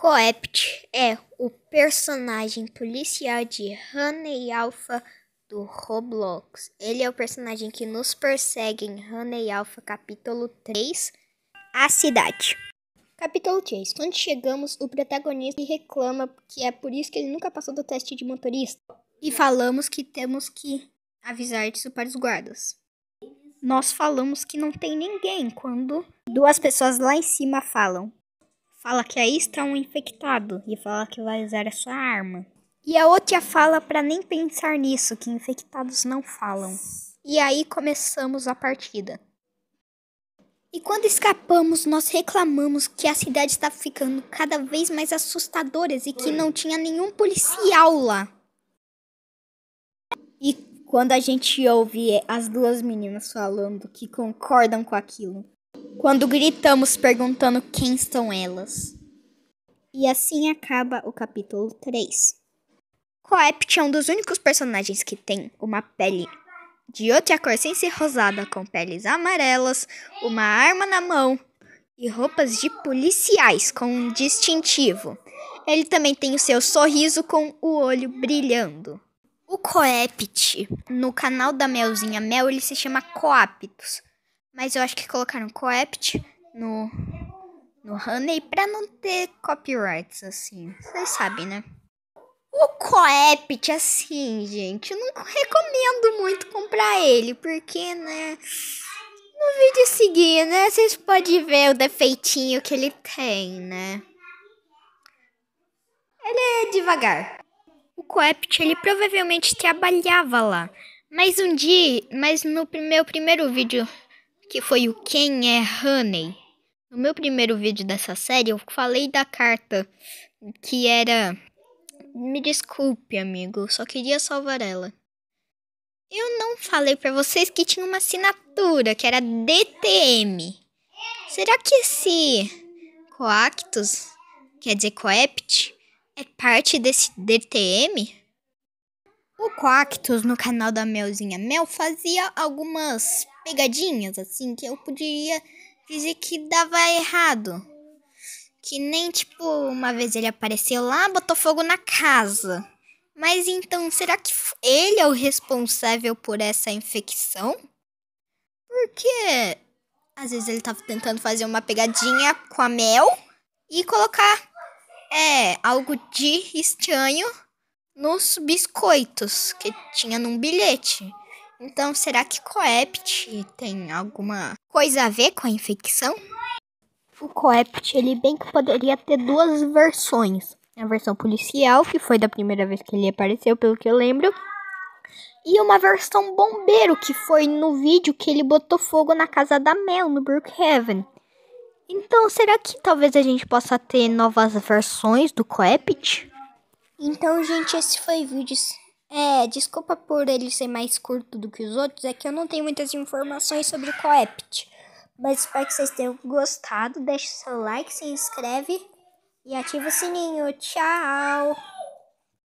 Coept é o personagem policial de Honey Alpha do Roblox. Ele é o personagem que nos persegue em Honey Alpha capítulo 3, A Cidade. Capítulo 3. Quando chegamos, o protagonista reclama que é por isso que ele nunca passou do teste de motorista. E falamos que temos que avisar disso para os guardas. Nós falamos que não tem ninguém quando duas pessoas lá em cima falam fala que aí está um infectado e fala que vai usar a sua arma. E a outra fala para nem pensar nisso, que infectados não falam. E aí começamos a partida. E quando escapamos, nós reclamamos que a cidade está ficando cada vez mais assustadora e que não tinha nenhum policial lá. E quando a gente ouve as duas meninas falando que concordam com aquilo, quando gritamos perguntando quem são elas. E assim acaba o capítulo 3. É, Coept é um dos únicos personagens que tem uma pele de outra cor sem ser rosada, com peles amarelas, uma arma na mão e roupas de policiais com um distintivo. Ele também tem o seu sorriso com o olho brilhando. O Coept, no canal da Melzinha Mel, ele se chama Coaptus. Mas eu acho que colocaram Coept no, no Honey pra não ter copyrights, assim. Vocês sabem, né? O Coept, assim, gente, eu não recomendo muito comprar ele, porque, né? No vídeo seguinte, né? Vocês podem ver o defeitinho que ele tem, né? Ele é devagar. O Coept, ele provavelmente trabalhava lá. Mas um dia, mas no meu primeiro vídeo que foi o Quem é Honey. No meu primeiro vídeo dessa série, eu falei da carta que era Me desculpe, amigo, só queria salvar ela. Eu não falei para vocês que tinha uma assinatura que era DTM. Será que esse Coactus, quer dizer Coept, é parte desse DTM? O Coactus no canal da Melzinha Mel, fazia algumas pegadinhas, assim, que eu poderia dizer que dava errado. Que nem, tipo, uma vez ele apareceu lá, botou fogo na casa. Mas então, será que ele é o responsável por essa infecção? Porque às vezes ele tava tentando fazer uma pegadinha com a Mel e colocar é algo de estranho nos biscoitos que tinha num bilhete. Então, será que Coept tem alguma coisa a ver com a infecção? O Coept, ele bem que poderia ter duas versões. A versão policial, que foi da primeira vez que ele apareceu, pelo que eu lembro. E uma versão bombeiro, que foi no vídeo que ele botou fogo na casa da Mel, no Brookhaven. Então, será que talvez a gente possa ter novas versões do Coept? Então, gente, esse foi o vídeo. É, desculpa por ele ser mais curto do que os outros, é que eu não tenho muitas informações sobre o Coept. Mas espero que vocês tenham gostado. Deixe seu like, se inscreve e ativa o sininho. Tchau!